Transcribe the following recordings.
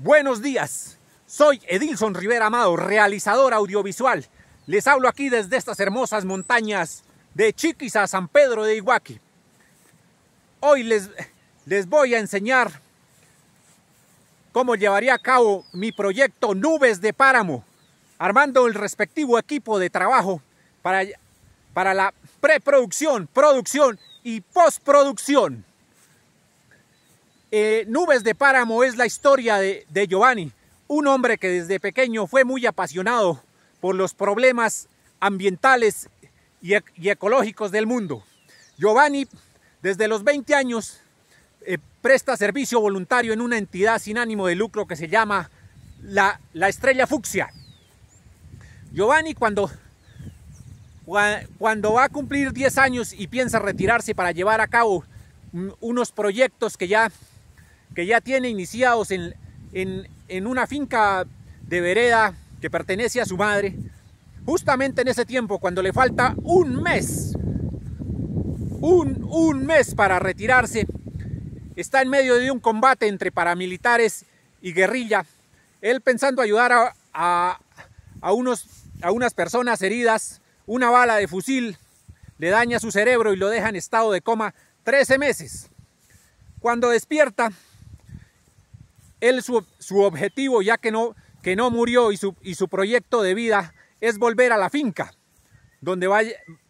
Buenos días, soy Edilson Rivera Amado, realizador audiovisual. Les hablo aquí desde estas hermosas montañas de Chiquiza, San Pedro de Iguaqui. Hoy les, voy a enseñar cómo llevaría a cabo mi proyecto Nubes de Páramo, armando el respectivo equipo de trabajo para, para la preproducción, producción y postproducción. Eh, Nubes de Páramo es la historia de, Giovanni, un hombre que desde pequeño fue muy apasionado por los problemas ambientales y, e-, ecológicos del mundo. Giovanni, desde los 20 años, eh, presta servicio voluntario en una entidad sin ánimo de lucro que se llama la, Estrella Fucsia. Giovanni, cuando, cuando va a cumplir 10 años y piensa retirarse para llevar a cabo unos proyectos que ya que ya tiene iniciados en, una finca de vereda que pertenece a su madre, justamente en ese tiempo, cuando le falta un mes, un, mes para retirarse, está en medio de un combate entre paramilitares y guerrilla, él pensando ayudar a, a, unos, a unas personas heridas, una bala de fusil le daña su cerebro y lo deja en estado de coma 13 meses. Cuando despierta, él, su, objetivo, ya que no, que no murió, y su, y su, proyecto de vida es volver a la finca, donde,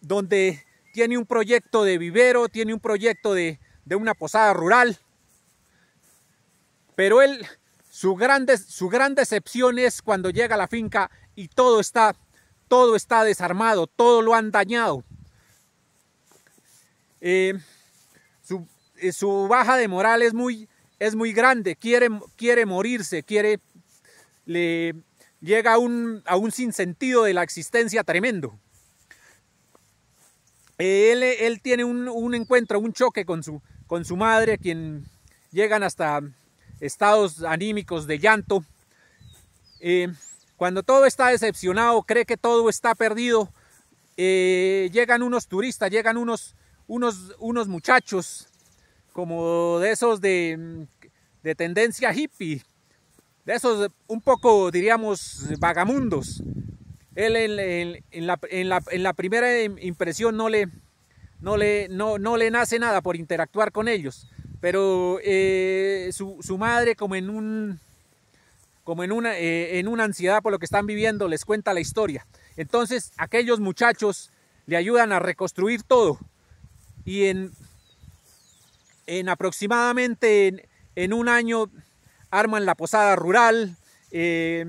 donde tiene un proyecto de vivero, tiene un proyecto de, de una posada rural. Pero él, su gran, su gran decepción es cuando llega a la finca y todo está, todo está desarmado, todo lo han dañado. Eh, su, eh, su, baja de moral es muy, es muy grande, quiere, quiere morirse, quiere, le llega a un, sinsentido de la existencia tremendo. Él, tiene un, encuentro, un choque con su, con su madre, quien llegan hasta estados anímicos de llanto. Eh, cuando todo está decepcionado, cree que todo está perdido, eh, llegan unos turistas, llegan unos, unos, unos muchachos como de esos mm, de, tendencia hippie, de esos un poco, diríamos, vagamundos. Él en, la, primera impresión no le, no, le, no, no le nace nada por interactuar con ellos, pero eh, su, madre como en un como en una, eh, en una ansiedad por lo que están viviendo, les cuenta la historia. Entonces aquellos muchachos le ayudan a reconstruir todo y en en aproximadamente en, un año arman la posada rural, eh,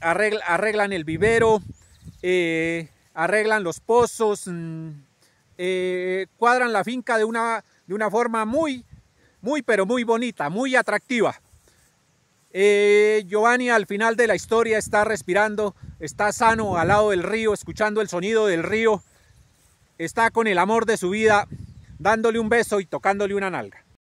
arreglan el vivero, eh, arreglan los pozos, mm, eh, cuadran la finca de una, de una forma muy, muy, pero muy bonita, muy atractiva. Giovanni al final de la historia está respirando, está sano al lado del río, escuchando el sonido del río, está con el amor de su vida dándole un beso y tocándole una nalga.